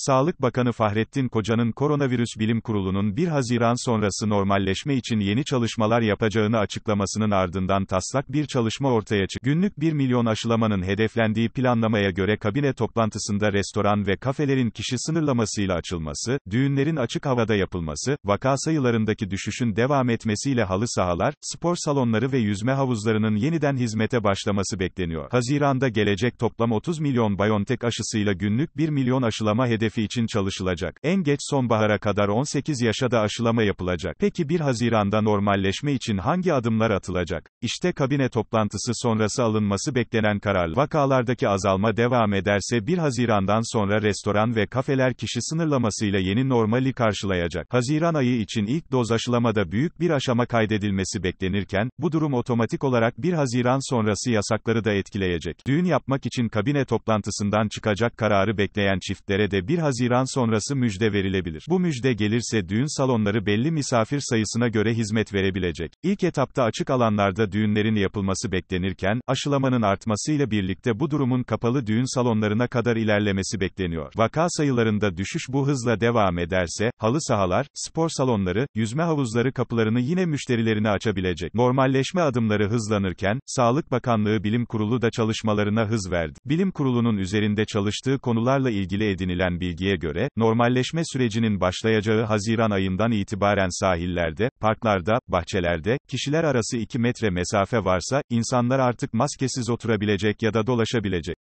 Sağlık Bakanı Fahrettin Koca'nın Koronavirüs Bilim Kurulu'nun 1 Haziran sonrası normalleşme için yeni çalışmalar yapacağını açıklamasının ardından taslak bir çalışma ortaya çıktı. Günlük 1 milyon aşılamanın hedeflendiği planlamaya göre kabine toplantısında restoran ve kafelerin kişi sınırlamasıyla açılması, düğünlerin açık havada yapılması, vaka sayılarındaki düşüşün devam etmesiyle halı sahalar, spor salonları ve yüzme havuzlarının yeniden hizmete başlaması bekleniyor. Haziranda gelecek toplam 30 milyon BioNTech aşısıyla günlük 1 milyon aşılama hedefi hedefi için çalışılacak. En geç sonbahara kadar 18 yaşa da aşılama yapılacak. Peki 1 Haziran'da normalleşme için hangi adımlar atılacak? İşte kabine toplantısı sonrası alınması beklenen karar. Vakalardaki azalma devam ederse 1 Haziran'dan sonra restoran ve kafeler kişi sınırlamasıyla yeni normali karşılayacak. Haziran ayı için ilk doz aşılamada büyük bir aşama kaydedilmesi beklenirken, bu durum otomatik olarak 1 Haziran sonrası yasakları da etkileyecek. Düğün yapmak için kabine toplantısından çıkacak kararı bekleyen çiftlere de 1 1 Haziran sonrası müjde verilebilir. Bu müjde gelirse düğün salonları belli misafir sayısına göre hizmet verebilecek. İlk etapta açık alanlarda düğünlerin yapılması beklenirken, aşılamanın artmasıyla birlikte bu durumun kapalı düğün salonlarına kadar ilerlemesi bekleniyor. Vaka sayılarında düşüş bu hızla devam ederse, halı sahalar, spor salonları, yüzme havuzları kapılarını yine müşterilerine açabilecek. Normalleşme adımları hızlanırken, Sağlık Bakanlığı Bilim Kurulu da çalışmalarına hız verdi. Bilim Kurulu'nun üzerinde çalıştığı konularla ilgili edinilen bir bilgiye göre, normalleşme sürecinin başlayacağı Haziran ayından itibaren sahillerde, parklarda, bahçelerde, kişiler arası 2 metre mesafe varsa, insanlar artık maskesiz oturabilecek ya da dolaşabilecek.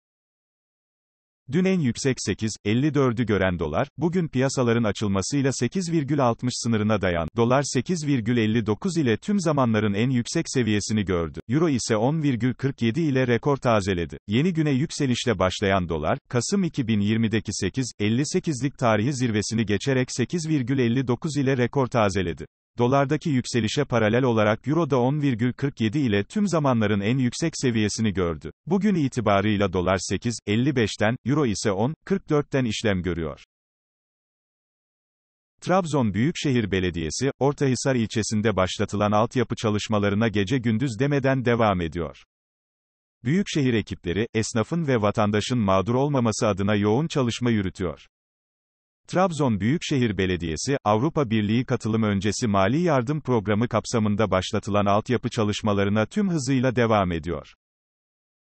Dün en yüksek 8.54'ü gören dolar, bugün piyasaların açılmasıyla 8,60 sınırına dayan, dolar 8,59 ile tüm zamanların en yüksek seviyesini gördü. Euro ise 10,47 ile rekor tazeledi. Yeni güne yükselişle başlayan dolar, Kasım 2020'deki 8.58'lik tarihi zirvesini geçerek 8,59 ile rekor tazeledi. Dolardaki yükselişe paralel olarak Euro da 10,47 ile tüm zamanların en yüksek seviyesini gördü. Bugün itibarıyla dolar 8,55'ten, Euro ise 10,44'ten işlem görüyor. Trabzon Büyükşehir Belediyesi, Ortahisar ilçesinde başlatılan altyapı çalışmalarına gece gündüz demeden devam ediyor. Büyükşehir ekipleri, esnafın ve vatandaşın mağdur olmaması adına yoğun çalışma yürütüyor. Trabzon Büyükşehir Belediyesi, Avrupa Birliği katılım öncesi mali yardım programı kapsamında başlatılan altyapı çalışmalarına tüm hızıyla devam ediyor.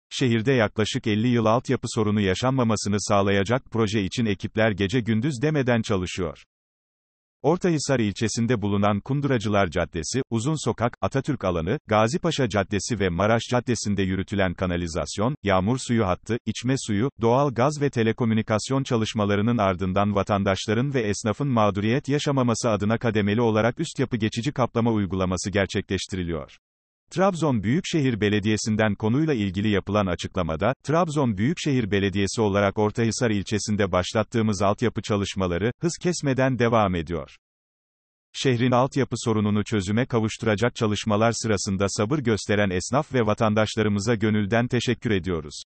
Şehirde yaklaşık 50 yıl altyapı sorunu yaşanmamasını sağlayacak proje için ekipler gece gündüz demeden çalışıyor. Ortahisar ilçesinde bulunan Kunduracılar Caddesi, Uzun Sokak, Atatürk Alanı, Gazipaşa Caddesi ve Maraş Caddesi'nde yürütülen kanalizasyon, yağmur suyu hattı, içme suyu, doğal gaz ve telekomünikasyon çalışmalarının ardından vatandaşların ve esnafın mağduriyet yaşamaması adına kademeli olarak üst yapı geçici kaplama uygulaması gerçekleştiriliyor. Trabzon Büyükşehir Belediyesi'nden konuyla ilgili yapılan açıklamada, Trabzon Büyükşehir Belediyesi olarak Ortahisar ilçesinde başlattığımız altyapı çalışmaları, hız kesmeden devam ediyor. Şehrin altyapı sorununu çözüme kavuşturacak çalışmalar sırasında sabır gösteren esnaf ve vatandaşlarımıza gönülden teşekkür ediyoruz.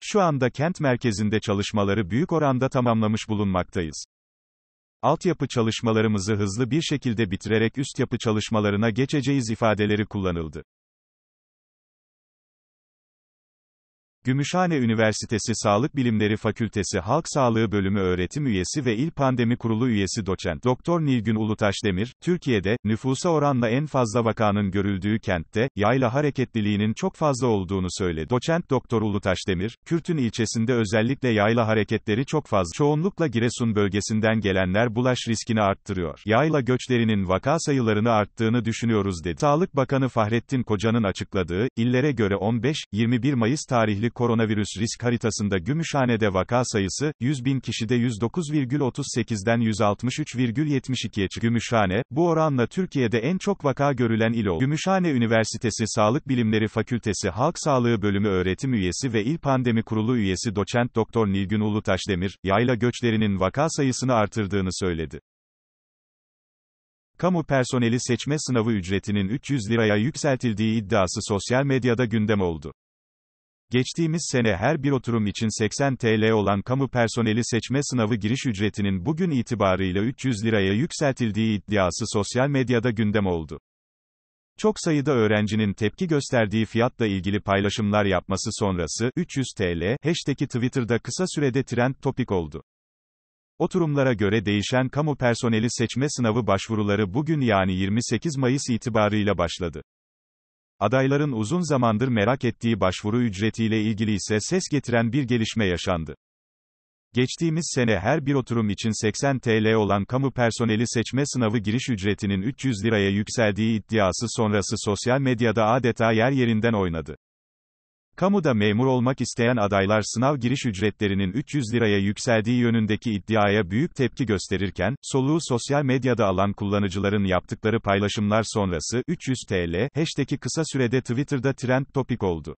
Şu anda kent merkezinde çalışmaları büyük oranda tamamlamış bulunmaktayız. Altyapı çalışmalarımızı hızlı bir şekilde bitirerek üst yapı çalışmalarına geçeceğiz ifadeleri kullanıldı. Gümüşhane Üniversitesi Sağlık Bilimleri Fakültesi Halk Sağlığı Bölümü öğretim üyesi ve İl Pandemi Kurulu üyesi doçent Doktor Nilgün Ulutaş Demir, Türkiye'de nüfusa oranla en fazla vakanın görüldüğü kentte yayla hareketliliğinin çok fazla olduğunu söyledi. Doçent Doktor Ulutaş Demir, Kürtün ilçesinde özellikle yayla hareketleri çok fazla. Çoğunlukla Giresun bölgesinden gelenler bulaş riskini arttırıyor. Yayla göçlerinin vaka sayılarını arttığını düşünüyoruz dedi. Sağlık Bakanı Fahrettin Koca'nın açıkladığı illere göre 15-21 Mayıs tarihli koronavirüs risk haritasında Gümüşhane'de vaka sayısı, 100 bin kişide 109,38'den 163,72'ye çıktı. Gümüşhane, bu oranla Türkiye'de en çok vaka görülen il o. Gümüşhane Üniversitesi Sağlık Bilimleri Fakültesi Halk Sağlığı Bölümü öğretim üyesi ve İl Pandemi Kurulu üyesi doçent doktor Nilgün Ulutaş Demir, yayla göçlerinin vaka sayısını artırdığını söyledi. Kamu personeli seçme sınavı ücretinin 300 liraya yükseltildiği iddiası sosyal medyada gündem oldu. Geçtiğimiz sene her bir oturum için 80 TL olan kamu personeli seçme sınavı giriş ücretinin bugün itibarıyla 300 liraya yükseltildiği iddiası sosyal medyada gündem oldu. Çok sayıda öğrencinin tepki gösterdiği fiyatla ilgili paylaşımlar yapması sonrası 300 TL hashtag'i Twitter'da kısa sürede trend topik oldu. Oturumlara göre değişen kamu personeli seçme sınavı başvuruları bugün yani 28 Mayıs itibarıyla başladı. Adayların uzun zamandır merak ettiği başvuru ücretiyle ilgili ise ses getiren bir gelişme yaşandı. Geçtiğimiz sene her bir oturum için 80 TL olan kamu personeli seçme sınavı giriş ücretinin 300 liraya yükseldiği iddiası sonrası sosyal medyada adeta yer yerinden oynadı. Kamuda memur olmak isteyen adaylar sınav giriş ücretlerinin 300 liraya yükseldiği yönündeki iddiaya büyük tepki gösterirken, soluğu sosyal medyada alan kullanıcıların yaptıkları paylaşımlar sonrası 300 TL hashtag'i kısa sürede Twitter'da trend topik oldu.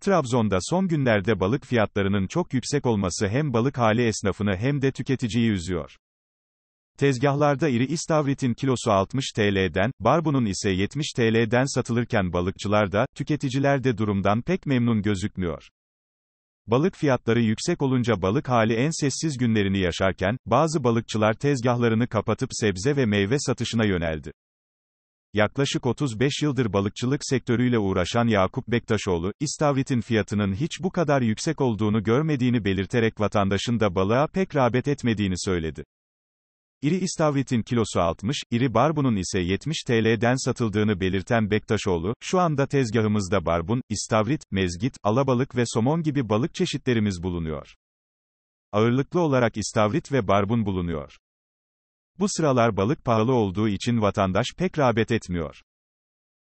Trabzon'da son günlerde balık fiyatlarının çok yüksek olması hem balık hali esnafını hem de tüketiciyi üzüyor. Tezgahlarda iri istavritin kilosu 60 TL'den, barbunun ise 70 TL'den satılırken balıkçılar da, tüketiciler de durumdan pek memnun gözükmüyor. Balık fiyatları yüksek olunca balık hali en sessiz günlerini yaşarken, bazı balıkçılar tezgahlarını kapatıp sebze ve meyve satışına yöneldi. Yaklaşık 35 yıldır balıkçılık sektörüyle uğraşan Yakup Bektaşoğlu, istavritin fiyatının hiç bu kadar yüksek olduğunu görmediğini belirterek vatandaşın da balığa pek rağbet etmediğini söyledi. İri istavritin kilosu 60, iri barbunun ise 70 TL'den satıldığını belirten Bektaşoğlu, şu anda tezgahımızda barbun, istavrit, mezgit, alabalık ve somon gibi balık çeşitlerimiz bulunuyor. Ağırlıklı olarak istavrit ve barbun bulunuyor. Bu sıralar balık pahalı olduğu için vatandaş pek rağbet etmiyor.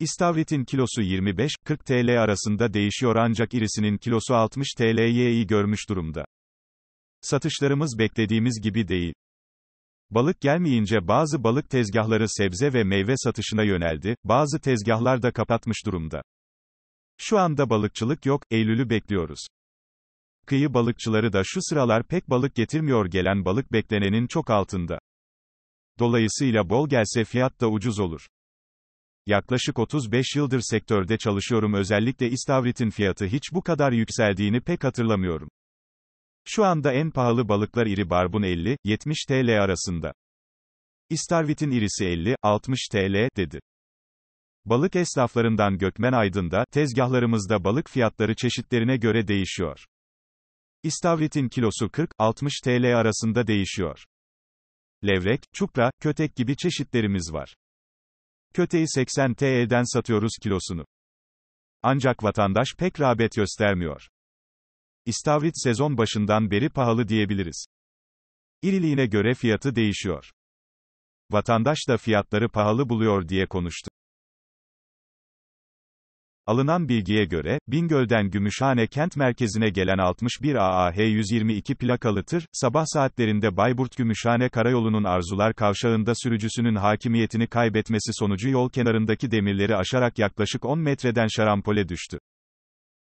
İstavritin kilosu 25-40 TL arasında değişiyor ancak irisinin kilosu 60 iyi görmüş durumda. Satışlarımız beklediğimiz gibi değil. Balık gelmeyince bazı balık tezgahları sebze ve meyve satışına yöneldi, bazı tezgahlar da kapatmış durumda. Şu anda balıkçılık yok, Eylül'ü bekliyoruz. Kıyı balıkçıları da şu sıralar pek balık getirmiyor gelen balık beklenenin çok altında. Dolayısıyla bol gelse fiyat da ucuz olur. Yaklaşık 35 yıldır sektörde çalışıyorum özellikle istavritin fiyatı hiç bu kadar yükseldiğini pek hatırlamıyorum. Şu anda en pahalı balıklar iri barbun 50, 70 TL arasında. İstarvit'in irisi 50, 60 TL, dedi. Balık esnaflarından Gökmen Aydın'da, tezgahlarımızda balık fiyatları çeşitlerine göre değişiyor. İstavritin kilosu 40-60 TL arasında değişiyor. Levrek, çupra, kötek gibi çeşitlerimiz var. Köteği 80 TL'den satıyoruz kilosunu. Ancak vatandaş pek rağbet göstermiyor. İstavrit sezon başından beri pahalı diyebiliriz. İriliğine göre fiyatı değişiyor. Vatandaş da fiyatları pahalı buluyor diye konuştu. Alınan bilgiye göre, Bingöl'den Gümüşhane kent merkezine gelen 61 AAH 122 plakalı tır, sabah saatlerinde Bayburt-Gümüşhane karayolunun Arzular kavşağında sürücüsünün hakimiyetini kaybetmesi sonucu yol kenarındaki demirleri aşarak yaklaşık 10 metreden şarampole düştü.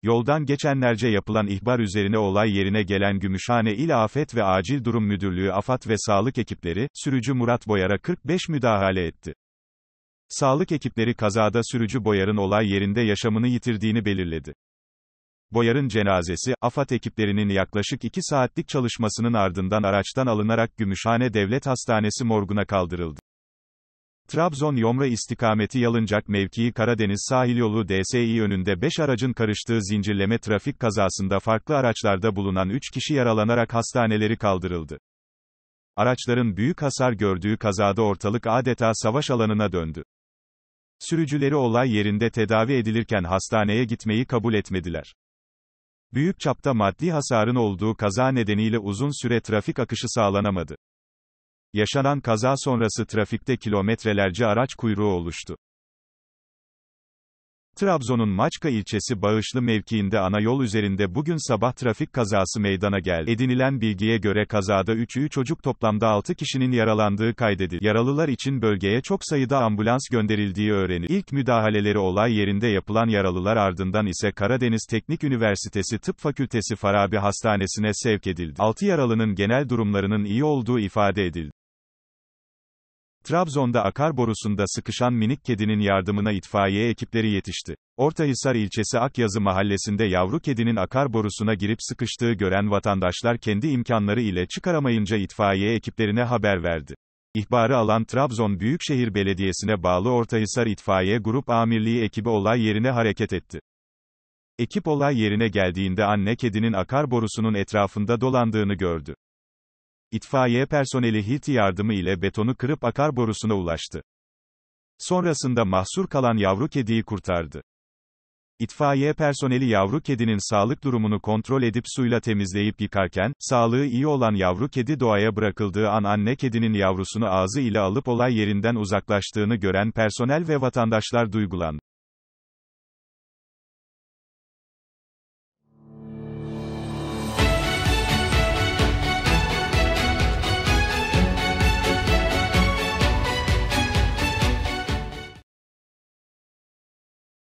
Yoldan geçenlerce yapılan ihbar üzerine olay yerine gelen Gümüşhane İl Afet ve Acil Durum Müdürlüğü AFAD ve sağlık ekipleri, sürücü Murat Boyar'a 45 müdahale etti. Sağlık ekipleri kazada sürücü Boyar'ın olay yerinde yaşamını yitirdiğini belirledi. Boyar'ın cenazesi, AFAD ekiplerinin yaklaşık 2 saatlik çalışmasının ardından araçtan alınarak Gümüşhane Devlet Hastanesi morguna kaldırıldı. Trabzon Yomra istikameti Yalıncak mevkii Karadeniz sahil yolu DSI önünde 5 aracın karıştığı zincirleme trafik kazasında farklı araçlarda bulunan 3 kişi yaralanarak hastaneleri kaldırıldı. Araçların büyük hasar gördüğü kazada ortalık adeta savaş alanına döndü. Sürücüleri olay yerinde tedavi edilirken hastaneye gitmeyi kabul etmediler. Büyük çapta maddi hasarın olduğu kaza nedeniyle uzun süre trafik akışı sağlanamadı yaşanan kaza sonrası trafikte kilometrelerce araç kuyruğu oluştu. Trabzon'un Maçka ilçesi Bağışlı mevkiinde ana yol üzerinde bugün sabah trafik kazası meydana geldi. Edinilen bilgiye göre kazada 3'ü çocuk toplamda 6 kişinin yaralandığı kaydedildi. Yaralılar için bölgeye çok sayıda ambulans gönderildiği öğrenildi. İlk müdahaleleri olay yerinde yapılan yaralılar ardından ise Karadeniz Teknik Üniversitesi Tıp Fakültesi Farabi Hastanesi'ne sevk edildi. 6 yaralının genel durumlarının iyi olduğu ifade edildi. Trabzon'da akar borusunda sıkışan minik kedinin yardımına itfaiye ekipleri yetişti. Ortahisar ilçesi Akyazı mahallesinde yavru kedinin akar borusuna girip sıkıştığı gören vatandaşlar kendi imkanları ile çıkaramayınca itfaiye ekiplerine haber verdi. İhbarı alan Trabzon Büyükşehir Belediyesi'ne bağlı Ortahisar İtfaiye Grup Amirliği ekibi olay yerine hareket etti. Ekip olay yerine geldiğinde anne kedinin akar borusunun etrafında dolandığını gördü. İtfaiye personeli hit yardımı ile betonu kırıp akar borusuna ulaştı. Sonrasında mahsur kalan yavru kediyi kurtardı. İtfaiye personeli yavru kedinin sağlık durumunu kontrol edip suyla temizleyip yıkarken, sağlığı iyi olan yavru kedi doğaya bırakıldığı an anne kedinin yavrusunu ağzı ile alıp olay yerinden uzaklaştığını gören personel ve vatandaşlar duygulandı.